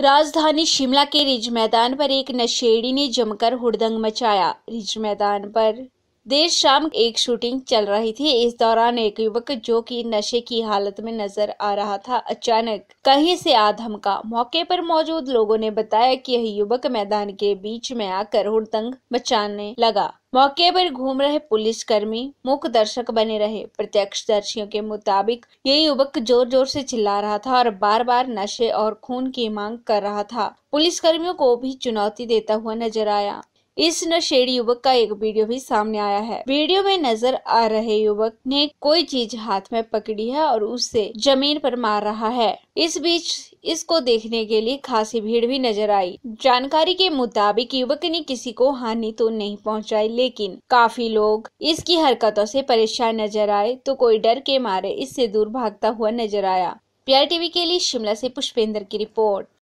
राजधानी शिमला के रिज मैदान पर एक नशेड़ी ने जमकर हुड़दंग मचाया रिज मैदान पर देर शाम एक शूटिंग चल रही थी इस दौरान एक युवक जो कि नशे की हालत में नजर आ रहा था अचानक कहीं से आ धमका मौके पर मौजूद लोगों ने बताया कि यह युवक मैदान के बीच में आकर हुड़दंग मचाने लगा मौके पर घूम रहे पुलिसकर्मी मुख दर्शक बने रहे प्रत्यक्ष दर्शियों के मुताबिक ये युवक जोर जोर से चिल्ला रहा था और बार बार नशे और खून की मांग कर रहा था पुलिसकर्मियों को भी चुनौती देता हुआ नजर आया इस नशेड़ी युवक का एक वीडियो भी सामने आया है वीडियो में नजर आ रहे युवक ने कोई चीज हाथ में पकड़ी है और उसे जमीन पर मार रहा है इस बीच इसको देखने के लिए खासी भीड़ भी नजर आई जानकारी के मुताबिक युवक ने किसी को हानि तो नहीं पहुंचाई लेकिन काफी लोग इसकी हरकतों से परेशान नजर आए तो कोई डर के मारे इससे दूर भागता हुआ नजर आया पीआर टीवी के लिए शिमला से पुष्पेंद्र की रिपोर्ट